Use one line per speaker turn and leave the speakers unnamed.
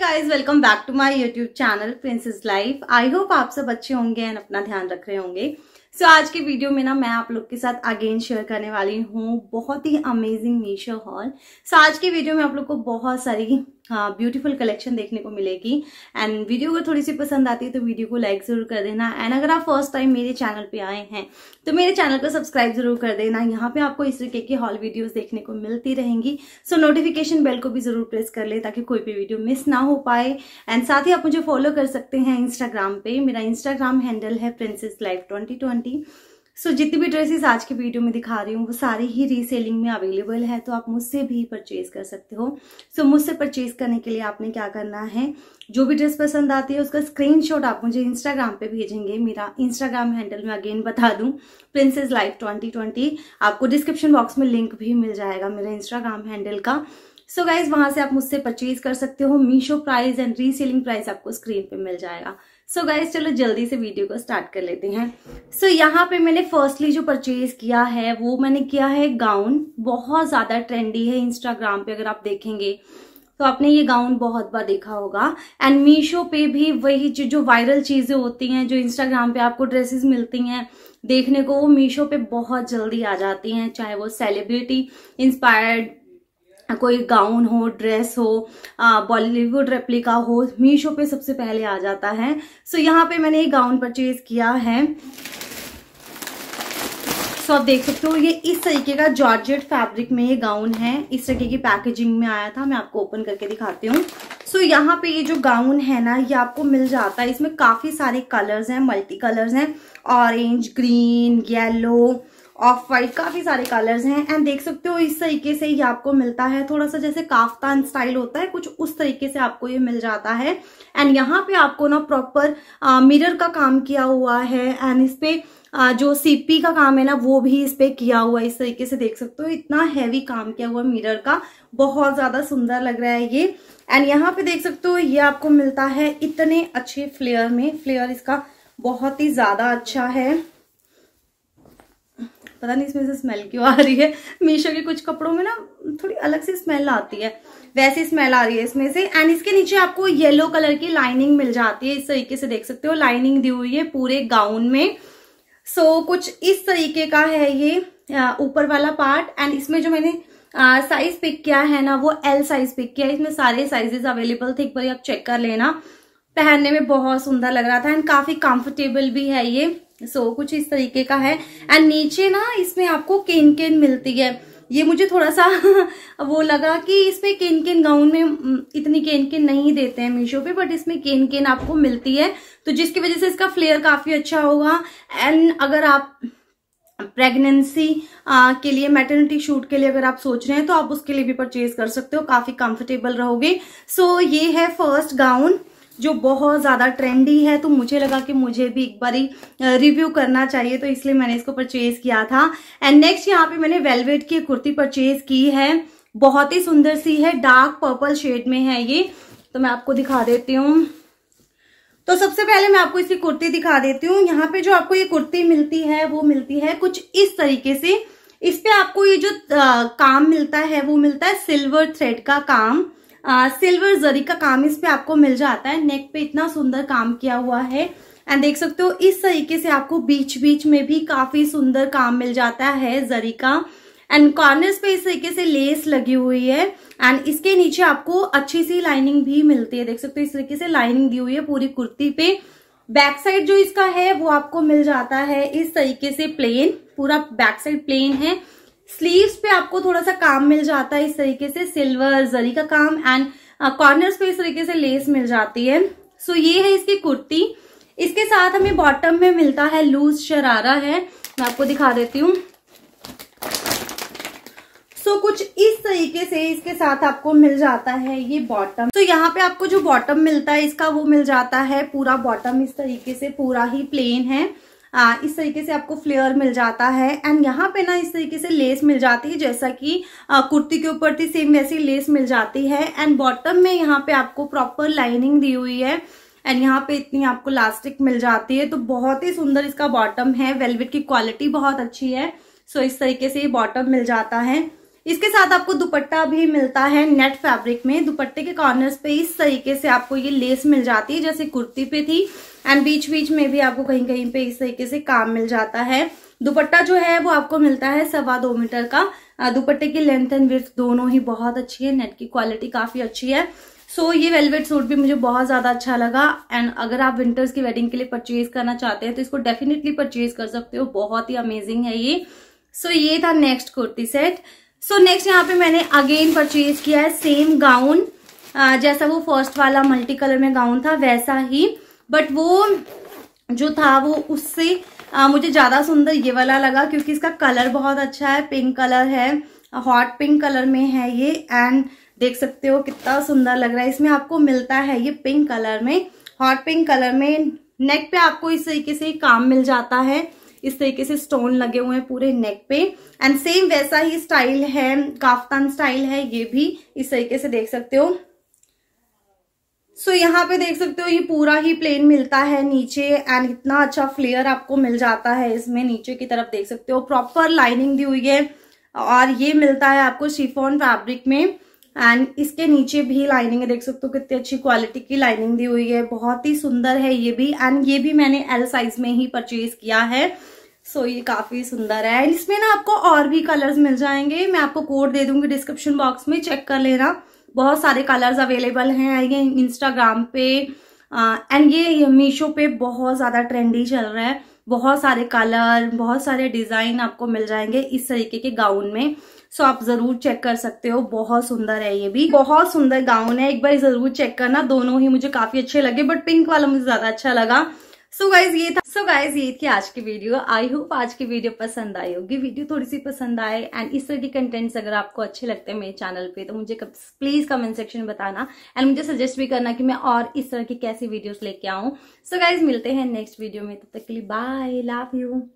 guys guys welcome back to my YouTube channel princess life I hope आप सब अच्छे होंगे एंड अपना ध्यान रख रहे होंगे सो so, आज के वीडियो में ना मैं आप लोग के साथ अगेन शेयर करने वाली हूँ बहुत ही अमेजिंग मीशो हॉल सो आज के वीडियो में आप लोग को बहुत सारी ब्यूटीफुल uh, कलेक्शन देखने को मिलेगी एंड वीडियो अगर थोड़ी सी पसंद आती है तो वीडियो को लाइक ज़रूर कर देना एंड अगर आप फर्स्ट टाइम मेरे चैनल पे आए हैं तो मेरे चैनल को सब्सक्राइब ज़रूर कर देना यहाँ पे आपको इस तरीके की हॉल वीडियोस देखने को मिलती रहेंगी सो so, नोटिफिकेशन बेल को भी ज़रूर प्रेस कर ले ताकि कोई भी वीडियो मिस ना हो पाए एंड साथ ही आप मुझे फॉलो कर सकते हैं इंस्टाग्राम पे मेरा इंस्टाग्राम हैंडल है princess life twenty so so, जितनी भी ड्रेसेस आज के वीडियो में दिखा रही हूँ वो सारी ही रीसेलिंग में अवेलेबल है तो आप मुझसे भी परचेज कर सकते हो सो so, मुझसे परचेज करने के लिए आपने क्या करना है जो भी ड्रेस पसंद आती है उसका स्क्रीनशॉट आप मुझे इंस्टाग्राम पे भेजेंगे मेरा इंस्टाग्राम हैंडल मैं अगेन बता दूं प्रिंसेस लाइफ ट्वेंटी आपको डिस्क्रिप्शन बॉक्स में लिंक भी मिल जाएगा मेरा इंस्टाग्राम हैंडल का सो गाइज वहां से आप मुझसे परचेज कर सकते हो Meesho price and reselling price आपको स्क्रीन पे मिल जाएगा सो so गाइज चलो जल्दी से वीडियो को स्टार्ट कर लेते हैं सो so, यहाँ पे मैंने फर्स्टली जो परचेज किया है वो मैंने किया है गाउन बहुत ज्यादा ट्रेंडी है इंस्टाग्राम पे अगर आप देखेंगे तो आपने ये गाउन बहुत बार देखा होगा एंड मीशो पे भी वही जो, जो वायरल चीजें होती हैं जो इंस्टाग्राम पे आपको ड्रेसेस मिलती हैं देखने को वो मीशो पे बहुत जल्दी आ जाती हैं चाहे वो सेलिब्रिटी इंस्पायर्ड कोई गाउन हो ड्रेस हो बॉलीवुड रेप्लिका हो मीशो पे सबसे पहले आ जाता है सो so, यहाँ पे मैंने ये गाउन परचेज किया है सो so, आप देख सकते हो ये इस तरीके का जॉर्जेट फैब्रिक में ये गाउन है इस तरीके की पैकेजिंग में आया था मैं आपको ओपन करके दिखाती हूँ सो so, यहाँ पे ये जो गाउन है ना ये आपको मिल जाता है इसमें काफ़ी सारे कलर्स हैं मल्टी कलर्स हैं orange green yellow off white काफी सारे कलर्स हैं एंड देख सकते हो इस तरीके से ये आपको मिलता है थोड़ा सा जैसे काफ्तान स्टाइल होता है कुछ उस तरीके से आपको ये मिल जाता है एंड यहाँ पे आपको ना प्रॉपर मिरर का काम किया हुआ है एंड इस पे आ, जो सीपी का काम है ना वो भी इस पे किया हुआ है इस तरीके से देख सकते हो इतना हैवी काम किया हुआ मिरर का बहुत ज्यादा सुंदर लग रहा है ये एंड यहाँ पे देख सकते हो ये आपको मिलता है इतने अच्छे फ्लेयर में फ्लेयर इसका बहुत ही ज्यादा अच्छा है पता नहीं इसमें से स्मेल क्यों आ रही है मीशो के कुछ कपड़ों में ना थोड़ी अलग सी स्मेल आती है वैसी स्मेल आ रही है इसमें से एंड इसके नीचे आपको येलो कलर की लाइनिंग मिल जाती है इस तरीके से देख सकते हो लाइनिंग दी हुई है पूरे गाउन में सो so, कुछ इस तरीके का है ये ऊपर वाला पार्ट एंड इसमें जो मैंने साइज पिक किया है ना वो एल साइज पिक किया इसमें सारे साइजेस अवेलेबल थे एक बार आप चेक कर लेना पहनने में बहुत सुंदर लग रहा था एंड काफी कंफर्टेबल भी है ये सो so, कुछ इस तरीके का है एंड नीचे ना इसमें आपको केन केन मिलती है ये मुझे थोड़ा सा वो लगा कि इसमें केन केन गाउन में इतनी केन केन नहीं देते हैं मीशो पे बट इसमें केन केन आपको मिलती है तो जिसकी वजह से इसका फ्लेयर काफी अच्छा होगा एंड अगर आप प्रेगनेंसी के लिए मैटर्निटी शूट के लिए अगर आप सोच रहे हैं तो आप उसके लिए भी परचेज कर सकते हो काफी कंफर्टेबल रहोगे सो so, ये है फर्स्ट गाउन जो बहुत ज़्यादा ट्रेंडी है तो मुझे लगा कि मुझे भी एक बारी रिव्यू करना चाहिए तो इसलिए मैंने इसको परचेज किया था एंड नेक्स्ट यहाँ पे मैंने वेलवेट की कुर्ती परचेज की है बहुत ही सुंदर सी है डार्क पर्पल शेड में है ये तो मैं आपको दिखा देती हूँ तो सबसे पहले मैं आपको इसकी कुर्ती दिखा देती हूँ यहाँ पे जो आपको ये कुर्ती मिलती है वो मिलती है कुछ इस तरीके से इस पे आपको ये जो आ, काम मिलता है वो मिलता है सिल्वर थ्रेड का काम सिल्वर जरी का काम इस पे आपको मिल जाता है नेक पे इतना सुंदर काम किया हुआ है एंड देख सकते हो इस तरीके से आपको बीच बीच में भी काफी सुंदर काम मिल जाता है जरी का एंड कॉर्नर्स पे इस तरीके से लेस लगी हुई है एंड इसके नीचे आपको अच्छी सी लाइनिंग भी मिलती है देख सकते हो इस तरीके से लाइनिंग दी हुई है पूरी कुर्ती पे बैक साइड जो इसका है वो आपको मिल जाता है इस तरीके से प्लेन पूरा बैक साइड प्लेन है स्लीव्स पे आपको थोड़ा सा काम मिल जाता है इस तरीके से सिल्वर जरी का काम एंड कॉर्नर्स uh, पे इस तरीके से लेस मिल जाती है सो so, ये है इसकी कुर्ती इसके साथ हमें बॉटम में मिलता है लूज शरारा है मैं आपको दिखा देती हूँ सो so, कुछ इस तरीके से इसके साथ आपको मिल जाता है ये बॉटम तो so, यहाँ पे आपको जो बॉटम मिलता है इसका वो मिल जाता है पूरा बॉटम इस तरीके से पूरा ही प्लेन है आ, इस तरीके से आपको फ्लेयर मिल जाता है एंड यहाँ पे ना इस तरीके से लेस मिल जाती है जैसा कि कुर्ती के ऊपर थी सेम वैसी लेस मिल जाती है एंड बॉटम में यहाँ पे आपको प्रॉपर लाइनिंग दी हुई है एंड यहाँ पे इतनी आपको लास्टिक मिल जाती है तो बहुत ही सुंदर इसका बॉटम है वेलवेट की क्वालिटी बहुत अच्छी है सो इस तरीके से ये बॉटम मिल जाता है इसके साथ आपको दुपट्टा भी मिलता है नेट फैब्रिक में दुपट्टे के कॉर्नर्स पे इस तरीके से आपको ये लेस मिल जाती है जैसे कुर्ती पे थी एंड बीच बीच में भी आपको कहीं कहीं पे इस तरीके से काम मिल जाता है दुपट्टा जो है वो आपको मिलता है सवा दो मीटर का दुपट्टे की लेंथ एंड विर्थ दोनों ही बहुत अच्छी है नेट की क्वालिटी काफी अच्छी है सो so, ये वेलवेट सूट भी मुझे बहुत ज्यादा अच्छा लगा एंड अगर आप विंटर्स की वेडिंग के लिए परचेज करना चाहते हैं तो इसको डेफिनेटली परचेज कर सकते हो बहुत ही अमेजिंग है ये सो so, ये था next kurti set so next यहाँ पे मैंने अगेन परचेज किया है सेम गाउन जैसा वो फर्स्ट वाला मल्टी कलर में गाउन था वैसा ही बट वो जो था वो उससे आ, मुझे ज़्यादा सुंदर ये वाला लगा क्योंकि इसका कलर बहुत अच्छा है पिंक कलर है हॉट पिंक कलर में है ये एंड देख सकते हो कितना सुंदर लग रहा है इसमें आपको मिलता है ये पिंक कलर में हॉट पिंक कलर में नेक पे आपको इस तरीके से काम मिल जाता है इस तरीके से स्टोन लगे हुए हैं पूरे नेक पे एंड सेम वैसा ही स्टाइल है काफ्तान स्टाइल है ये भी इस तरीके से देख सकते हो सो so, यहाँ पे देख सकते हो ये पूरा ही प्लेन मिलता है नीचे एंड इतना अच्छा फ्लेयर आपको मिल जाता है इसमें नीचे की तरफ देख सकते हो प्रॉपर लाइनिंग दी हुई है और ये मिलता है आपको शिफोन फैब्रिक में एंड इसके नीचे भी लाइनिंग है देख सकते हो कितनी अच्छी क्वालिटी की लाइनिंग दी हुई है बहुत ही सुंदर है ये भी एंड ये भी मैंने एल साइज में ही परचेज किया है सो so, ये काफी सुंदर है एंड इसमें ना आपको और भी कलर्स मिल जाएंगे मैं आपको कोड दे दूंगी डिस्क्रिप्शन बॉक्स में चेक कर लेना बहुत सारे कलर्स अवेलेबल हैं ये इंस्टाग्राम पे एंड ये मीशो पे बहुत ज़्यादा ट्रेंडी चल रहा है बहुत सारे कलर बहुत सारे डिज़ाइन आपको मिल जाएंगे इस तरीके के गाउन में सो आप जरूर चेक कर सकते हो बहुत सुंदर है ये भी बहुत सुंदर गाउन है एक बार जरूर चेक करना दोनों ही मुझे काफी अच्छे लगे बट पिंक वाला मुझे ज्यादा अच्छा लगा सो so गाइज ये था सो so गाइज ये थी आज की वीडियो आई होप आज की वीडियो पसंद आई होगी वीडियो थोड़ी सी पसंद आए एंड इस तरह के कंटेंट्स अगर आपको अच्छे लगते हैं मेरे चैनल पे तो मुझे प्लीज कमेंट सेक्शन में बताना एंड मुझे सजेस्ट भी करना कि मैं और इस तरह की कैसी वीडियोस लेके आऊँ सो गाइज मिलते हैं नेक्स्ट वीडियो में तब तो तक के लिए बाय लव यू